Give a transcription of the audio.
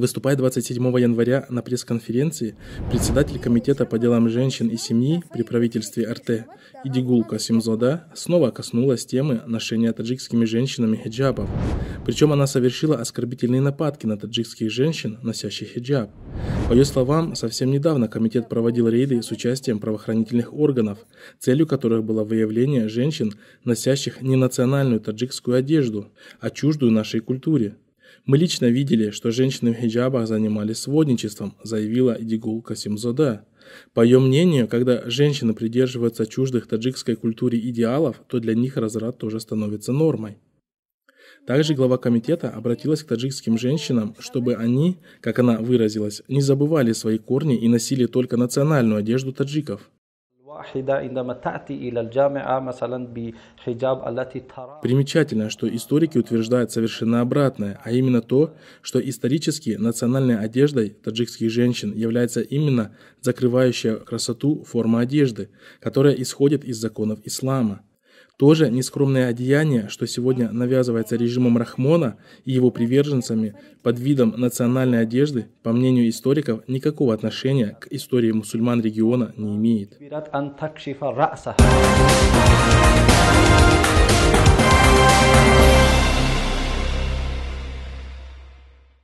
Выступая 27 января на пресс-конференции, председатель Комитета по делам женщин и семьи при правительстве РТ Идигул Касимзода снова коснулась темы ношения таджикскими женщинами хиджабов. Причем она совершила оскорбительные нападки на таджикских женщин, носящих хиджаб. По ее словам, совсем недавно комитет проводил рейды с участием правоохранительных органов, целью которых было выявление женщин, носящих не национальную таджикскую одежду, а чуждую нашей культуре. Мы лично видели, что женщины в хиджабах занимались сводничеством, заявила Дигул Касимзода. По ее мнению, когда женщины придерживаются чуждых таджикской культуре идеалов, то для них разврат тоже становится нормой. Также глава комитета обратилась к таджикским женщинам, чтобы они, как она выразилась, не забывали свои корни и носили только национальную одежду таджиков. Примечательно, что историки утверждают совершенно обратное, а именно то, что исторически национальной одеждой таджикских женщин является именно закрывающая красоту форма одежды, которая исходит из законов ислама. Тоже нескромное одеяние, что сегодня навязывается режимом Рахмона и его приверженцами под видом национальной одежды, по мнению историков, никакого отношения к истории мусульман региона не имеет.